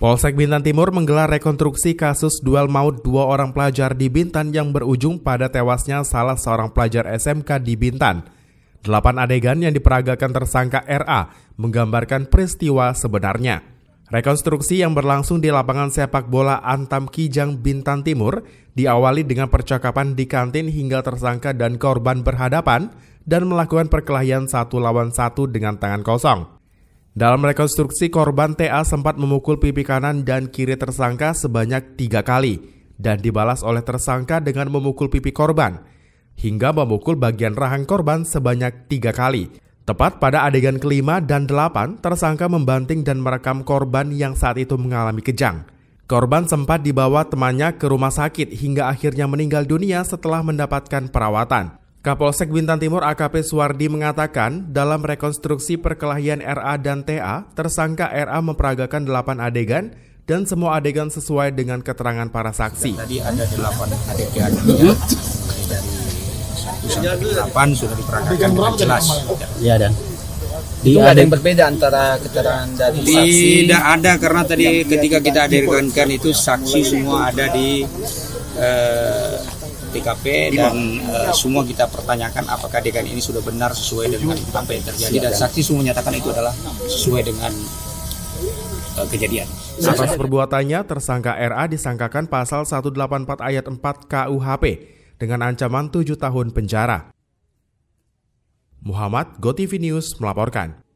Polsek Bintan Timur menggelar rekonstruksi kasus duel maut dua orang pelajar di Bintan yang berujung pada tewasnya salah seorang pelajar SMK di Bintan. Delapan adegan yang diperagakan tersangka RA menggambarkan peristiwa sebenarnya. Rekonstruksi yang berlangsung di lapangan sepak bola Antam Kijang Bintan Timur diawali dengan percakapan di kantin hingga tersangka dan korban berhadapan dan melakukan perkelahian satu lawan satu dengan tangan kosong. Dalam rekonstruksi, korban TA sempat memukul pipi kanan dan kiri tersangka sebanyak tiga kali dan dibalas oleh tersangka dengan memukul pipi korban hingga memukul bagian rahang korban sebanyak tiga kali. Tepat pada adegan kelima dan delapan, tersangka membanting dan merekam korban yang saat itu mengalami kejang. Korban sempat dibawa temannya ke rumah sakit hingga akhirnya meninggal dunia setelah mendapatkan perawatan. Kapolsek Bintan Timur AKP Suwardi mengatakan, dalam rekonstruksi perkelahian RA dan TA, tersangka RA memperagakan 8 adegan dan semua adegan sesuai dengan keterangan para saksi. Tadi ada 8 adegan ya. dari 8 sudah diperagakan dengan jelas. Iya dan di itu ada yang berbeda antara keterangan dari saksi. Tidak ada karena tadi ketika kita hadirkan itu saksi semua ada di eh, TKP dan uh, semua kita pertanyakan apakah adegan ini sudah benar sesuai dengan apa yang terjadi dan saksi semua menyatakan itu adalah sesuai dengan uh, kejadian. Atas perbuatannya, tersangka RA disangkakan pasal 184 ayat 4 KUHP dengan ancaman 7 tahun penjara. Muhammad Gotivinius melaporkan.